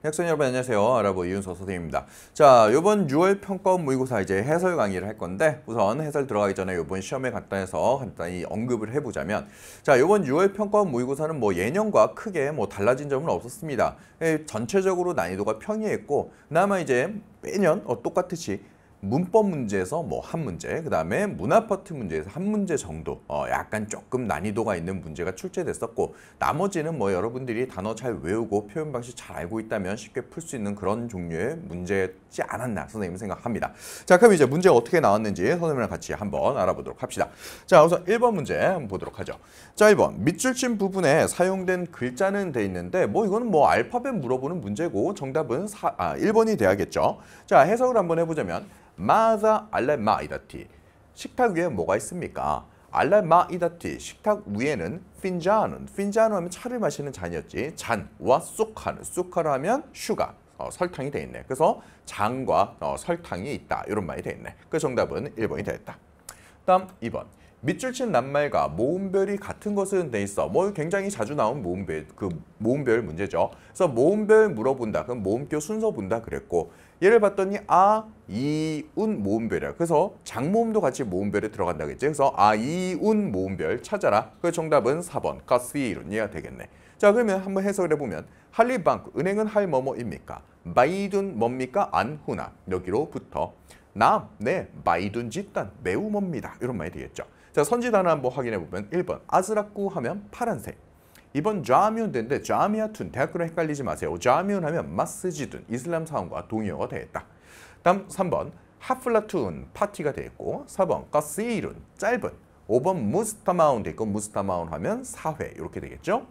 학생 여러분 안녕하세요. 아랍어 이윤서 선생님입니다. 자, 이번 6월 평가원 모의고사 이제 해설 강의를 할 건데 우선 해설 들어가기 전에 이번 시험에 간단해서 간단히 언급을 해보자면 자, 이번 6월 평가원 모의고사는 뭐 예년과 크게 뭐 달라진 점은 없었습니다. 예, 전체적으로 난이도가 평이했고 나마 이제 매년 어, 똑같듯이 문법 문제에서 뭐 한 문제, 그 다음에 문아파트 문제에서 한 문제 정도 어, 약간 조금 난이도가 있는 문제가 출제됐었고 나머지는 뭐 여러분들이 단어 잘 외우고 표현 방식 잘 알고 있다면 쉽게 풀 수 있는 그런 종류의 문제지 않았나 선생님은 생각합니다. 자 그럼 이제 문제가 어떻게 나왔는지 선생님이랑 같이 한번 알아보도록 합시다. 자 우선 1번 문제 한번 보도록 하죠. 자 1번 밑줄 친 부분에 사용된 글자는 돼 있는데 뭐 이거는 뭐 알파벳 물어보는 문제고 정답은 사, 아, 1번이 돼야겠죠. 자 해석을 한번 해보자면 마자 알레 마이다티 식탁 위에 뭐가 있습니까? 알레 마이다티 식탁 위에는 핀잔은 핀잔은 하면 차를 마시는 잔이었지 잔와 쑥하는 쑥하라 하면 슈가 어, 설탕이 돼 있네. 그래서 장과 어, 설탕이 있다. 이런 말이 돼 있네. 그 정답은 1번이 되었다. 다음 2번. 밑줄 친 낱말과 모음별이 같은 것은 돼 있어. 뭐 굉장히 자주 나온 모음별 그 모음별 문제죠. 그래서 모음별 물어본다. 그럼 모음표 순서 본다 그랬고 예를 봤더니 아, 이, 운 모음별이야. 그래서 장모음도 같이 모음별에 들어간다겠지. 그래서 아, 이, 운 모음별 찾아라. 그 정답은 4번 가스이론이야 되겠네. 자 그러면 한번 해석을 해보면 할리방크 은행은 할머뭐입니까? 마이든 뭡니까? 안후나 여기로부터 남, 네, 마이든집단 매우 멉니다. 이런 말이 되겠죠. 자, 선지단을 한번 확인해 보면 1번 아즈라쿠 하면 파란색 2번 자미운인데 자미아툰 대학교를 헷갈리지 마세요. 자미운 하면 마스지둔 이슬람 사원과 동의어가 되겠다. 다음 3번 하플라툰 파티가 되겠고 4번 가스이룬 짧은 5번 무스타마운 되있고 무스타마운 하면 사회 이렇게 되겠죠.